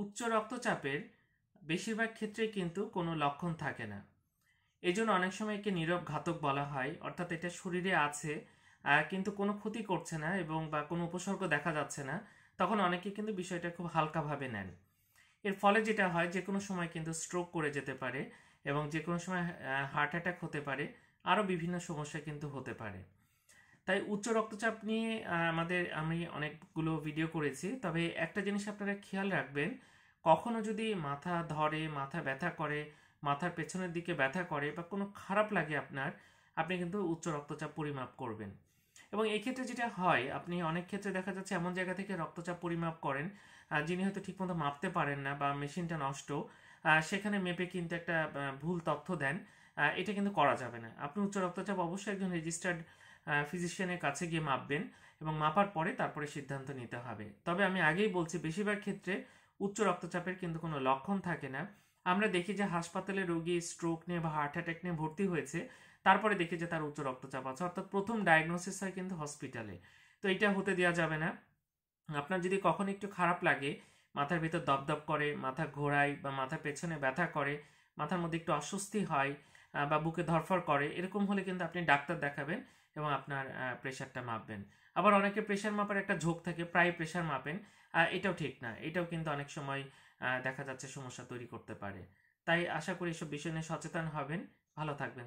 উচ্চ রক্তচাপের বেশিরভাগ ক্ষেত্রে কিন্তু কোনো লক্ষণ থাকে না এই জন্য অনেক সময় একে নীরব ঘাতক বলা হয় অর্থাৎ এটা শরীরে আছে কিন্তু কোনো ক্ষতি করছে না এবং বা কোনো উপসর্গ দেখা যাচ্ছে না তখন অনেকে কিন্তু বিষয়টা খুব হালকাভাবে নেন এর ফলে যেটা হয় যে কোনো সময় কিন্তু স্ট্রোক করে যেতে পারে এবং যে কোনো সময় হার্ট অ্যাটাক হতে পারে আরও বিভিন্ন সমস্যা কিন্তু হতে পারে তাই উচ্চ রক্তচাপ নিয়ে আমাদের আমি অনেকগুলো ভিডিও করেছি তবে একটা জিনিস আপনারা খেয়াল রাখবেন কখনো যদি মাথা ধরে মাথা ব্যথা করে মাথার পেছনের দিকে ব্যথা করে বা কোনো খারাপ লাগে আপনার আপনি কিন্তু উচ্চ রক্তচাপ পরিমাপ করবেন এবং এই ক্ষেত্রে যেটা হয় আপনি অনেক ক্ষেত্রে দেখা যাচ্ছে এমন জায়গা থেকে রক্তচাপ পরিমাপ করেন যিনি হয়তো ঠিকমতো মাপতে পারেন না বা মেশিনটা নষ্ট সেখানে মেপে কিন্তু একটা ভুল তথ্য দেন এটা কিন্তু করা যাবে না আপনি উচ্চ রক্তচাপ অবশ্যই একজন রেজিস্টার্ড ফিজিশিয়ানের কাছে গিয়ে মাপবেন এবং মাপার পরে তারপরে সিদ্ধান্ত নিতে হবে তবে আমি আগেই বলছি বেশিরভাগ ক্ষেত্রে উচ্চ রক্তচাপের কিন্তু কোনো লক্ষণ থাকে না আমরা দেখি যে হাসপাতালে রোগী স্ট্রোক নিয়ে বা হার্ট অ্যাট্যাক নিয়ে ভর্তি হয়েছে তারপরে দেখি যে তার উচ্চ রক্তচাপ আছে অর্থাৎ প্রথম ডায়াগনোসিস হয় কিন্তু হসপিটালে তো এটা হতে দেওয়া যাবে না আপনার যদি কখনো একটু খারাপ লাগে মাথার ভিতর দপদপ করে মাথা ঘোরায় বা মাথার পেছনে ব্যথা করে মাথার মধ্যে একটু অস্বস্তি হয় বা বুকে ধরফর করে এরকম হলে কিন্তু আপনি ডাক্তার দেখাবেন এবং আপনার প্রেশারটা মাপবেন আবার অনেকে প্রেশার মাপার একটা ঝোঁক থাকে প্রায় প্রেশার মাপেন এটাও ঠিক না এটাও কিন্তু অনেক সময় দেখা যাচ্ছে সমস্যা তৈরি করতে পারে তাই আশা করি এসব বিষয় নিয়ে সচেতন হবেন ভালো থাকবেন